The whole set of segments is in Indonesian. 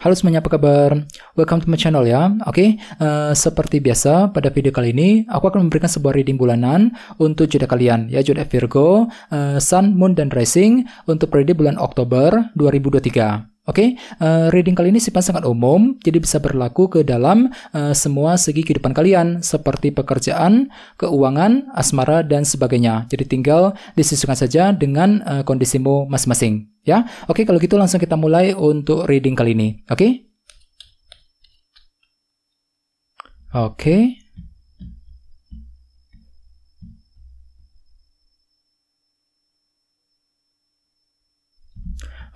Halo semuanya, apa kabar? Welcome to my channel ya. Oke, okay, uh, eh, seperti biasa pada video kali ini aku akan memberikan sebuah reading bulanan untuk jodoh kalian ya jodoh Virgo, uh, Sun, Moon dan Rising untuk periode bulan Oktober 2023. Oke, okay? uh, eh, reading kali ini sifat sangat umum, jadi bisa berlaku ke dalam uh, semua segi kehidupan kalian, seperti pekerjaan, keuangan, asmara, dan sebagainya. Jadi tinggal disesuaikan saja dengan uh, kondisimu masing-masing. Ya, oke okay, kalau gitu langsung kita mulai untuk reading kali ini. Oke? Okay? Oke. Okay.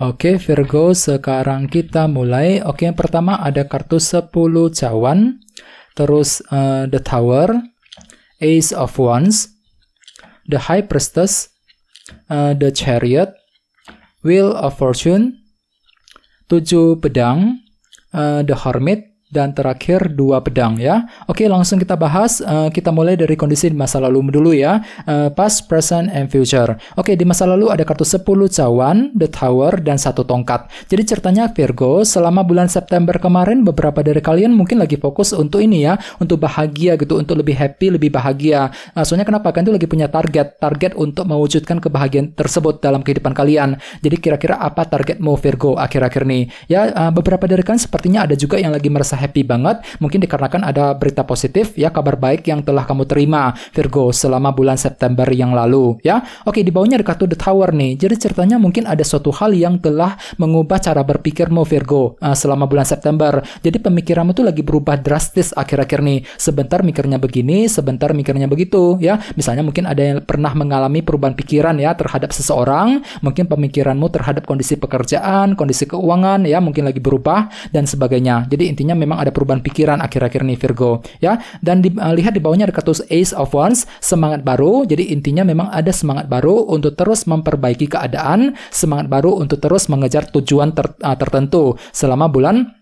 Oke Virgo, sekarang kita mulai. Oke, yang pertama ada kartu 10 cawan, terus uh, The Tower, Ace of Wands, The High Priestess, uh, The Chariot, Wheel of Fortune, 7 pedang, uh, The Hermit, dan terakhir dua pedang ya. Oke, langsung kita bahas. Uh, kita mulai dari kondisi di masa lalu dulu ya. Uh, past, present, and future. Oke, di masa lalu ada kartu 10 cawan, the tower, dan satu tongkat. Jadi ceritanya Virgo, selama bulan September kemarin beberapa dari kalian mungkin lagi fokus untuk ini ya, untuk bahagia gitu, untuk lebih happy, lebih bahagia. Nah, soalnya kenapa? kan itu lagi punya target, target untuk mewujudkan kebahagiaan tersebut dalam kehidupan kalian. Jadi kira-kira apa targetmu Virgo akhir-akhir nih? Ya, uh, beberapa dari kalian sepertinya ada juga yang lagi merasa happy banget mungkin dikarenakan ada berita positif ya kabar baik yang telah kamu terima Virgo selama bulan September yang lalu ya oke di bawahnya ada kartu The Tower nih jadi ceritanya mungkin ada suatu hal yang telah mengubah cara berpikirmu Virgo uh, selama bulan September jadi pemikiranmu tuh lagi berubah drastis akhir-akhir nih sebentar mikirnya begini sebentar mikirnya begitu ya misalnya mungkin ada yang pernah mengalami perubahan pikiran ya terhadap seseorang mungkin pemikiranmu terhadap kondisi pekerjaan kondisi keuangan ya mungkin lagi berubah dan sebagainya jadi intinya memang memang ada perubahan pikiran akhir-akhir ini Virgo ya dan di, uh, lihat di bawahnya ada kartu Ace of Wands semangat baru jadi intinya memang ada semangat baru untuk terus memperbaiki keadaan semangat baru untuk terus mengejar tujuan ter, uh, tertentu selama bulan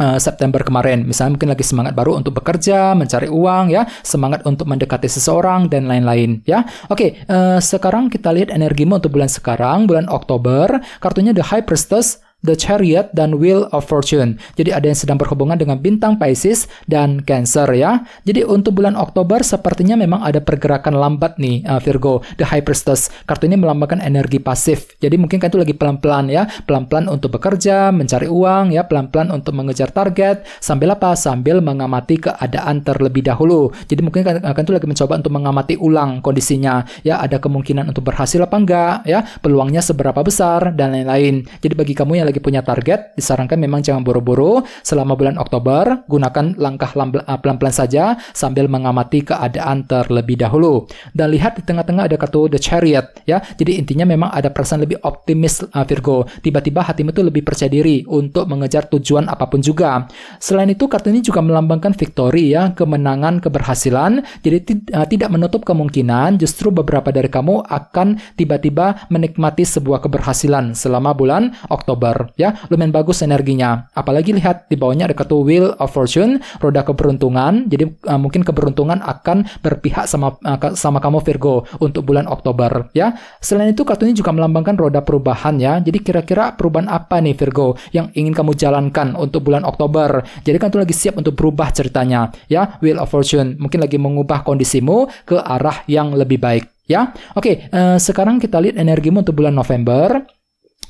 eh, September kemarin, misalnya mungkin lagi semangat baru untuk bekerja, mencari uang, ya, semangat untuk mendekati seseorang dan lain-lain, ya. Oke, okay, uh, sekarang kita lihat energimu untuk bulan sekarang, bulan Oktober. Kartunya The High Priestess, The Chariot dan Wheel of Fortune. Jadi ada yang sedang berhubungan dengan bintang Pisces dan Cancer ya. Jadi untuk bulan Oktober sepertinya memang ada pergerakan lambat nih uh, Virgo, The High Priestess. Kartu ini melambangkan energi pasif. Jadi mungkin kan itu lagi pelan-pelan ya, pelan-pelan untuk bekerja, mencari uang ya, pelan-pelan untuk mengejar target sambil apa? Sambil mengamati keadaan terlebih dahulu. Jadi mungkin kan, eh, kan itu lagi mencoba untuk mengamati ulang kondisinya ya, ada kemungkinan untuk berhasil apa enggak ya, peluangnya seberapa besar dan lain-lain. Jadi bagi kamu yang lagi punya target, disarankan memang jangan buru-buru. Selama bulan Oktober, gunakan langkah ah, pelan-pelan saja sambil mengamati keadaan terlebih dahulu. Dan lihat di tengah-tengah ada kartu The Chariot ya. Jadi intinya memang ada perasaan lebih optimis uh, Virgo. Tiba-tiba hatimu tuh lebih percaya diri untuk mengejar tujuan apapun juga. Selain itu kartu ini juga melambangkan victory ya, kemenangan, keberhasilan. Jadi uh, tidak menutup kemungkinan justru beberapa dari kamu akan tiba-tiba menikmati sebuah keberhasilan selama bulan Oktober ya lumayan bagus energinya apalagi lihat di bawahnya ada kartu wheel of fortune roda keberuntungan jadi uh, mungkin keberuntungan akan berpihak sama uh, sama kamu Virgo untuk bulan Oktober ya selain itu kartu ini juga melambangkan roda perubahan ya jadi kira-kira perubahan apa nih Virgo yang ingin kamu jalankan untuk bulan Oktober jadi kan tuh lagi siap untuk berubah ceritanya ya wheel of fortune mungkin lagi mengubah kondisimu ke arah yang lebih baik ya. Oke, okay, uh, eh, sekarang kita lihat energimu untuk bulan November.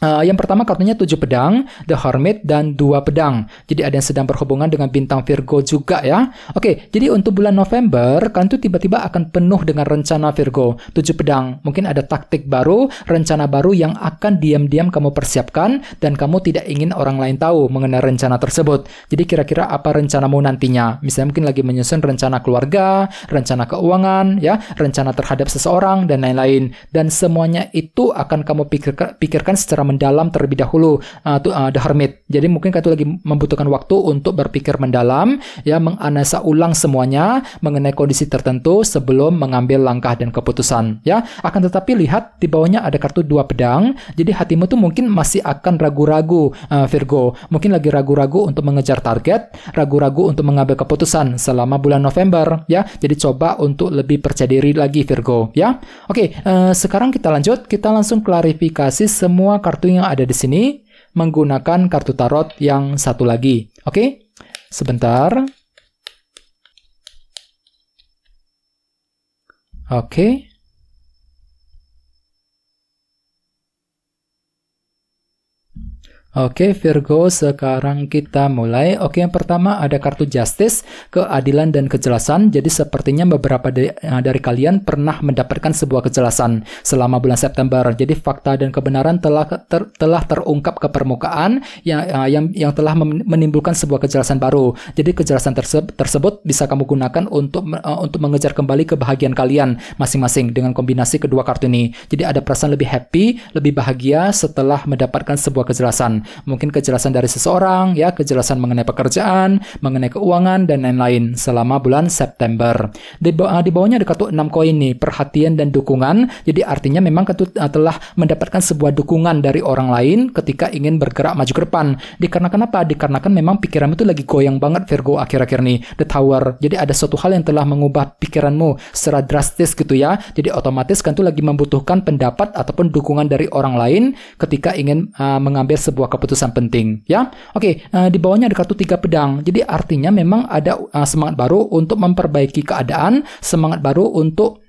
Eh, yang pertama kartunya tujuh pedang, The Hermit, dan dua pedang. Jadi ada yang sedang berhubungan dengan bintang Virgo juga ya. Oke, jadi untuk bulan November, kan kartu tiba-tiba akan penuh dengan rencana Virgo, tujuh pedang. Mungkin ada taktik baru, rencana baru yang akan diam-diam kamu persiapkan, dan kamu tidak ingin orang lain tahu mengenai rencana tersebut. Jadi kira-kira apa rencanamu nantinya? Misalnya mungkin lagi menyusun rencana keluarga, rencana keuangan, ya, rencana terhadap seseorang, dan lain-lain. Dan semuanya itu akan kamu pikirkan secara mendalam terlebih dahulu uh, to, uh, the hermit. Jadi mungkin kalian lagi membutuhkan waktu untuk berpikir mendalam, ya menganalisa ulang semuanya mengenai kondisi tertentu sebelum mengambil langkah dan keputusan, ya. Akan tetapi lihat di bawahnya ada kartu dua pedang. Jadi hatimu tuh mungkin masih akan ragu-ragu uh, Virgo, mungkin lagi ragu-ragu untuk mengejar target, ragu-ragu untuk mengambil keputusan selama bulan November, ya. Jadi coba untuk lebih percaya diri lagi Virgo, ya. Oke, uh, sekarang kita lanjut, kita langsung klarifikasi semua kartu kartu yang ada di sini menggunakan kartu tarot yang satu lagi. Oke, okay? sebentar. Oke. Okay. Oke Virgo, sekarang kita mulai. Oke yang pertama ada kartu Justice, keadilan dan kejelasan. Jadi sepertinya beberapa dari, eh, kalian pernah mendapatkan sebuah kejelasan selama bulan September. Jadi fakta dan kebenaran telah ter, telah terungkap ke permukaan yang eh, yang yang telah menimbulkan sebuah kejelasan baru. Jadi kejelasan tersebut, tersebut bisa kamu gunakan untuk eh, untuk mengejar kembali kebahagiaan kalian masing-masing dengan kombinasi kedua kartu ini. Jadi ada perasaan lebih happy, lebih bahagia setelah mendapatkan sebuah kejelasan mungkin kejelasan dari seseorang, ya, kejelasan mengenai pekerjaan, mengenai keuangan dan lain-lain selama bulan September. Di, uh, di bawahnya ada kartu 6 koin nih, perhatian dan dukungan. Jadi artinya memang kartu uh, ah, telah mendapatkan sebuah dukungan dari orang lain ketika ingin bergerak maju ke depan. Dikarenakan apa? Dikarenakan memang pikiranmu itu lagi goyang banget Virgo akhir-akhir nih, The Tower. Jadi ada suatu hal yang telah mengubah pikiranmu secara drastis gitu ya. Jadi otomatis kan tuh lagi membutuhkan pendapat ataupun dukungan dari orang lain ketika ingin uh, mengambil sebuah keputusan penting ya oke okay, uh, eh, di bawahnya ada kartu tiga pedang jadi artinya memang ada uh, semangat baru untuk memperbaiki keadaan semangat baru untuk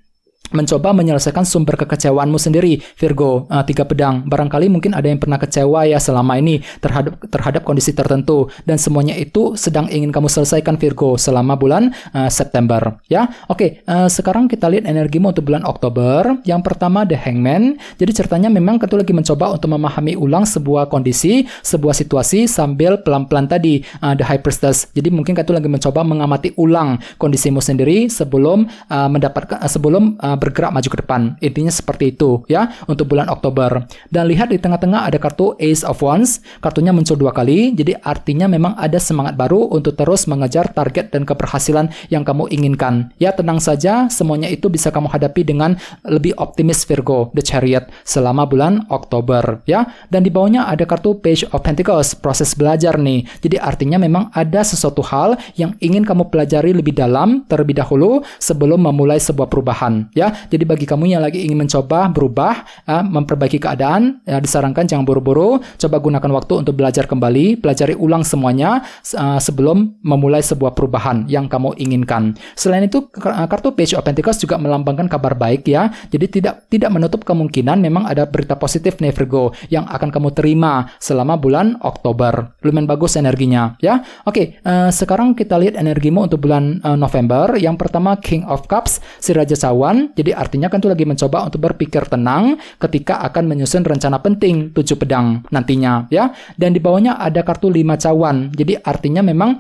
mencoba menyelesaikan sumber kekecewaanmu sendiri Virgo uh, tiga pedang barangkali mungkin ada yang pernah kecewa ya selama ini terhadap terhadap kondisi tertentu dan semuanya itu sedang ingin kamu selesaikan Virgo selama bulan uh, September ya oke okay, uh, eh, sekarang kita lihat energimu untuk bulan Oktober yang pertama The Hangman jadi ceritanya memang ketua lagi mencoba untuk memahami ulang sebuah kondisi sebuah situasi sambil pelan-pelan tadi uh, The High Priestess jadi mungkin ketua lagi mencoba mengamati ulang kondisimu sendiri sebelum uh, mendapatkan uh, sebelum uh, bergerak maju ke depan. Intinya seperti itu ya untuk bulan Oktober. Dan lihat di tengah-tengah ada kartu Ace of Wands. Kartunya muncul dua kali, jadi artinya memang ada semangat baru untuk terus mengejar target dan keberhasilan yang kamu inginkan. Ya tenang saja, semuanya itu bisa kamu hadapi dengan lebih optimis Virgo, The Chariot, selama bulan Oktober ya. Dan di bawahnya ada kartu Page of Pentacles, proses belajar nih. Jadi artinya memang ada sesuatu hal yang ingin kamu pelajari lebih dalam terlebih dahulu sebelum memulai sebuah perubahan ya ya. Jadi bagi kamu yang lagi ingin mencoba berubah, uh, memperbaiki keadaan, ya, disarankan jangan buru-buru. Coba gunakan waktu untuk belajar kembali, pelajari ulang semuanya uh, sebelum memulai sebuah perubahan yang kamu inginkan. Selain itu, eh, kartu Page of Pentacles juga melambangkan kabar baik ya. Jadi tidak tidak menutup kemungkinan memang ada berita positif Never Go yang akan kamu terima selama bulan Oktober. Lumayan bagus energinya ya. Oke, uh, sekarang kita lihat energimu untuk bulan uh, November. Yang pertama King of Cups, si Raja Sawan. Jadi artinya kan tuh lagi mencoba untuk berpikir tenang ketika akan menyusun rencana penting tujuh pedang nantinya ya. Dan di bawahnya ada kartu lima cawan. Jadi artinya memang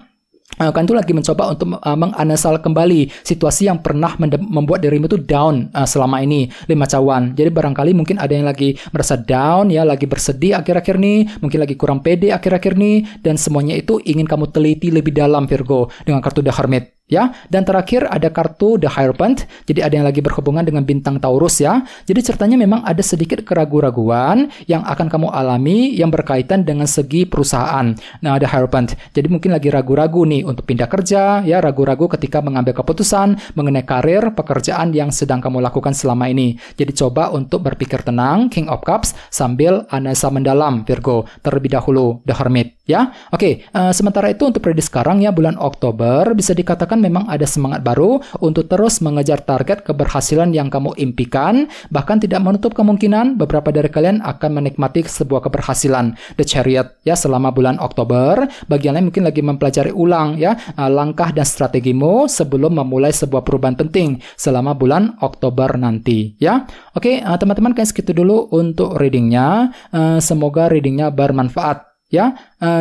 eh, kan tuh lagi mencoba untuk uh, eh, menganalisa kembali situasi yang pernah membuat dirimu tuh down uh, selama ini lima cawan jadi barangkali mungkin ada yang lagi merasa down ya lagi bersedih akhir-akhir nih mungkin lagi kurang pede akhir-akhir nih dan semuanya itu ingin kamu teliti lebih dalam Virgo dengan kartu The Hermit Ya, dan terakhir ada kartu The Hierophant. Jadi ada yang lagi berhubungan dengan bintang Taurus ya. Jadi ceritanya memang ada sedikit keraguan-raguan yang akan kamu alami yang berkaitan dengan segi perusahaan. Nah, ada Hierophant. Jadi mungkin lagi ragu-ragu nih untuk pindah kerja, ya ragu-ragu ketika mengambil keputusan mengenai karir pekerjaan yang sedang kamu lakukan selama ini. Jadi coba untuk berpikir tenang, King of Cups sambil analisa mendalam Virgo terlebih dahulu The Hermit ya. Oke, uh, sementara itu untuk prediksi sekarang ya bulan Oktober bisa dikatakan akan memang ada semangat baru untuk terus mengejar target keberhasilan yang kamu impikan, bahkan tidak menutup kemungkinan beberapa dari kalian akan menikmati sebuah keberhasilan. The Chariot ya selama bulan Oktober, bagian lain mungkin lagi mempelajari ulang ya eh, langkah dan strategimu sebelum memulai sebuah perubahan penting selama bulan Oktober nanti ya. Oke, eh, teman-teman kayak segitu dulu untuk readingnya. Eh, semoga readingnya bermanfaat ya.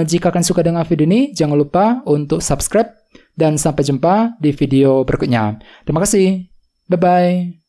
jika kalian suka dengan video ini, jangan lupa untuk subscribe dan sampai jumpa di video berikutnya. Terima kasih. Bye-bye.